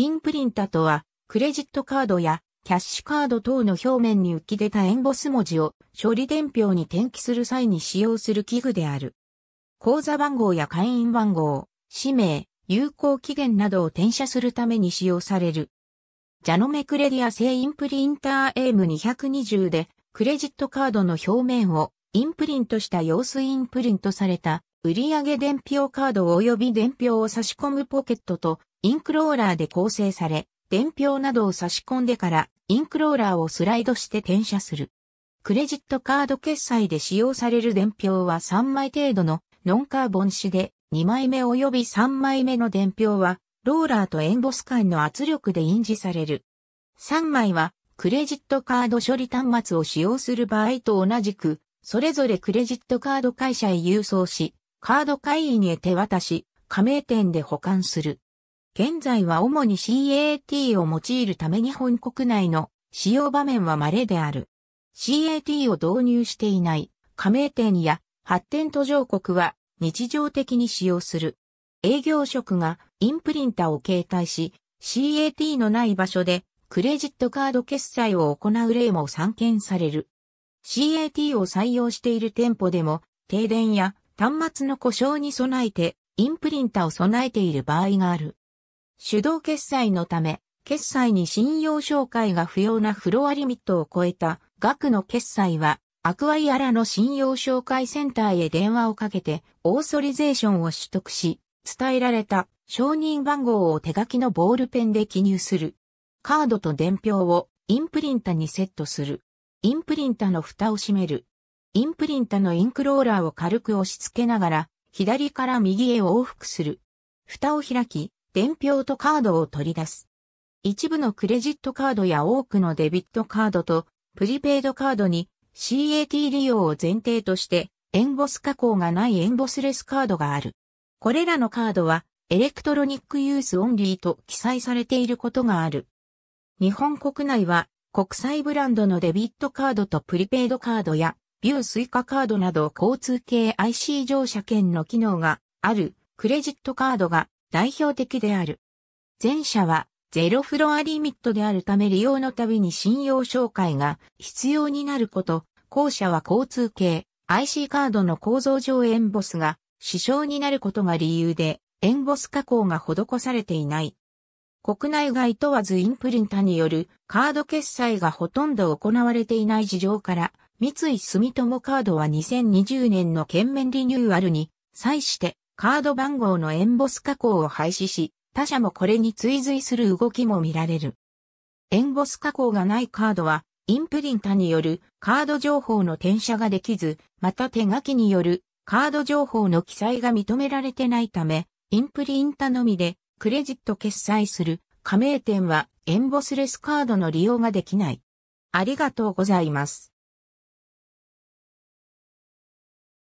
インプリンタとは、クレジットカードやキャッシュカード等の表面に浮き出たエンボス文字を処理伝票に転記する際に使用する器具である。口座番号や会員番号、氏名、有効期限などを転写するために使用される。ジャノメクレディア製インプリンター a m 220で、クレジットカードの表面をインプリントした様子インプリントされた売上伝票カード及び伝票を差し込むポケットとインクローラーで構成され、伝票などを差し込んでからインクローラーをスライドして転写する。クレジットカード決済で使用される伝票は3枚程度のノンカーボン紙で2枚目及び3枚目の伝票はローラーとエンボス間の圧力で印字される。3枚はクレジットカード処理端末を使用する場合と同じく、それぞれクレジットカード会社へ郵送し、カード会員へ手渡し、加盟店で保管する。現在は主に CAT を用いるため日本国内の使用場面は稀である。CAT を導入していない加盟店や発展途上国は日常的に使用する。営業職がインプリンタを携帯し、CAT のない場所でクレジットカード決済を行う例も散見される。CAT を採用している店舗でも停電や端末の故障に備えてインプリンタを備えている場合がある。手動決済のため、決済に信用紹介が不要なフロアリミットを超えた額の決済は、アクアイアラの信用紹介センターへ電話をかけて、オーソリゼーションを取得し、伝えられた承認番号を手書きのボールペンで記入する。カードと伝票をインプリンタにセットする。インプリンタの蓋を閉める。インプリンタのインクローラーを軽く押し付けながら、左から右へ往復する。蓋を開き、伝票とカードを取り出す。一部のクレジットカードや多くのデビットカードとプリペイドカードに CAT 利用を前提としてエンボス加工がないエンボスレスカードがある。これらのカードはエレクトロニックユースオンリーと記載されていることがある。日本国内は国際ブランドのデビットカードとプリペイドカードやビュースイカカードなど交通系 IC 乗車券の機能があるクレジットカードが代表的である。前者はゼロフロアリミットであるため利用のたびに信用紹介が必要になること、後者は交通系 IC カードの構造上エンボスが支障になることが理由でエンボス加工が施されていない。国内外問わずインプリンタによるカード決済がほとんど行われていない事情から、三井住友カードは2020年の県面リニューアルに際してカード番号のエンボス加工を廃止し、他社もこれに追随する動きも見られる。エンボス加工がないカードは、インプリンタによるカード情報の転写ができず、また手書きによるカード情報の記載が認められてないため、インプリンタのみでクレジット決済する加盟店はエンボスレスカードの利用ができない。ありがとうございます。